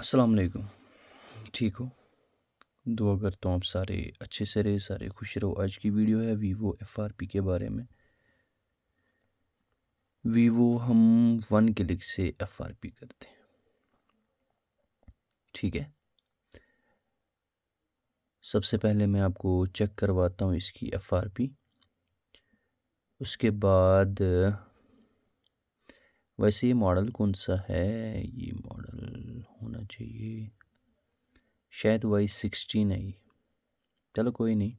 अस्सलाम वालेकुम ठीक हो दुआ करता हूँ आप सारे अच्छे से रहे सारे खुश रहो आज की वीडियो है वीवो एफ आर पी के बारे में वीवो हम वन क्लिक से एफ आर पी करते हैं ठीक है सबसे पहले मैं आपको चेक करवाता हूँ इसकी एफ आर पी उसके बाद वैसे ये मॉडल कौन सा है ये मॉडल चाहिए शायद वाई सिक्सटीन आई चलो कोई नहीं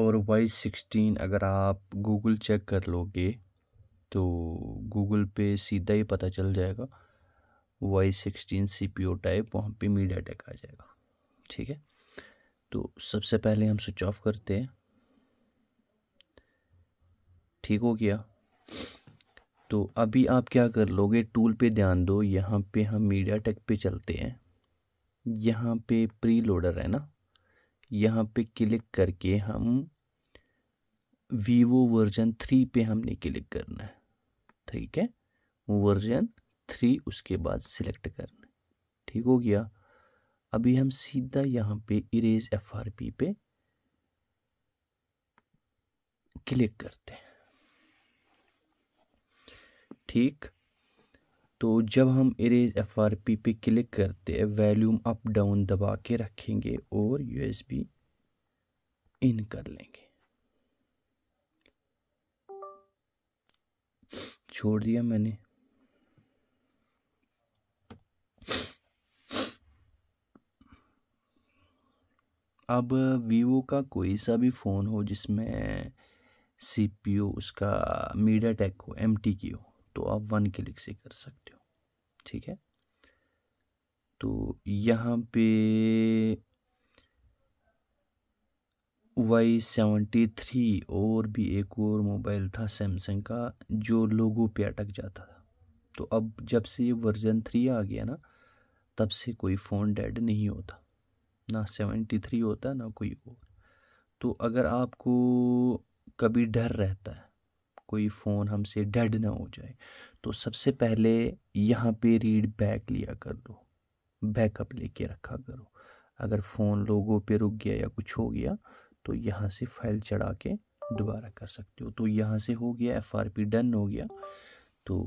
और वाई सिक्सटीन अगर आप गूगल चेक कर लोगे तो गूगल पे सीधा ही पता चल जाएगा Y sixteen C P O type वहाँ पे मीडिया टेक आ जाएगा ठीक है तो सबसे पहले हम स्विच ऑफ करते हैं ठीक हो गया तो अभी आप क्या कर लोगे टूल पे ध्यान दो यहाँ पे हम मीडिया टेक पे चलते हैं यहाँ पे प्री लोडर है ना यहाँ पे क्लिक करके हम वीवो वर्जन थ्री पे हमने क्लिक करना है ठीक है वर्जन थ्री उसके बाद सिलेक्ट करना है ठीक हो गया अभी हम सीधा यहाँ पे इरेज एफ आर पी पे क्लिक करते हैं ठीक तो जब हम इरेज एफ आर पी पे क्लिक करते हैं वैल्यूम अप डाउन दबा के रखेंगे और यू एस बी इन कर लेंगे छोड़ दिया मैंने अब वीवो का कोई सा भी फ़ोन हो जिसमें सी पी ओ उसका मीडिया टेक हो एम टी की हो तो आप वन क्लिक से कर सकते हो ठीक है तो यहाँ पे वाई सेवेंटी थ्री और भी एक और मोबाइल था सैमसंग का जो लोगों पे अटक जाता था तो अब जब से ये वर्जन थ्री आ गया ना तब से कोई फ़ोन डेड नहीं होता ना सेवेंटी थ्री होता ना कोई और तो अगर आपको कभी डर रहता है कोई फ़ोन हमसे डेड ना हो जाए तो सबसे पहले यहाँ पे रीड बैक लिया कर लो बैकअप लेके रखा करो अगर फ़ोन लोगों पे रुक गया या कुछ हो गया तो यहाँ से फाइल चढ़ा के दोबारा कर सकते हो तो यहाँ से हो गया एफ आर पी डन हो गया तो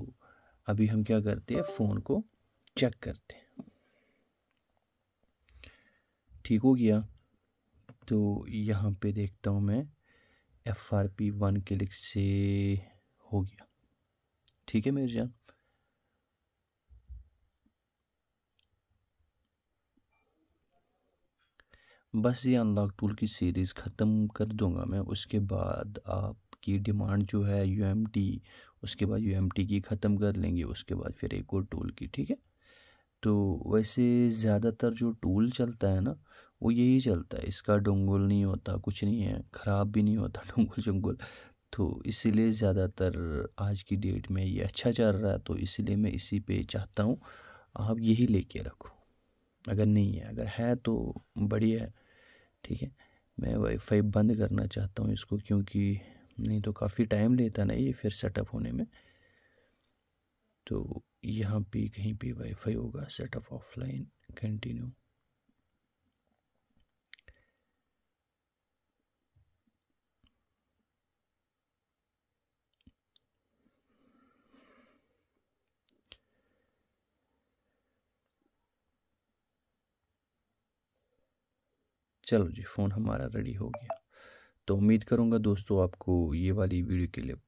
अभी हम क्या करते हैं फ़ोन को चेक करते हैं ठीक हो गया तो यहाँ पे देखता हूँ मैं F R P one click से हो गया ठीक है मेरे जान बस ये अनलॉक टूल की सीरीज़ ख़त्म कर दूंगा मैं उसके बाद आपकी डिमांड जो है यूएमटी टी उसके बाद यू एम टी की ख़त्म कर लेंगे उसके बाद फिर एक और टूल की ठीक है तो वैसे ज़्यादातर जो टूल चलता है ना वो यही चलता है इसका डोंगल नहीं होता कुछ नहीं है ख़राब भी नहीं होता डोंगल चुंगल तो इसीलिए ज़्यादातर आज की डेट में ये अच्छा चल रहा है तो इसीलिए मैं इसी पे चाहता हूँ आप यही लेके रखो अगर नहीं है अगर है तो बढ़िया है ठीक है मैं वाईफाई बंद करना चाहता हूँ इसको क्योंकि नहीं तो काफ़ी टाइम लेता ना ये फिर सेटअप होने में तो यहाँ पे कहीं पे वाईफाई होगा सेटअप ऑफलाइन कंटिन्यू चलो जी फ़ोन हमारा रेडी हो गया तो उम्मीद करूँगा दोस्तों आपको ये वाली वीडियो क्लिप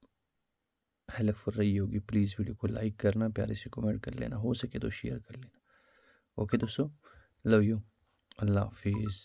हेल्पफुल रही होगी प्लीज़ वीडियो को लाइक करना प्यारे से कमेंट कर लेना हो सके तो शेयर कर लेना ओके दोस्तों लव यू अल्लाह हाफिज़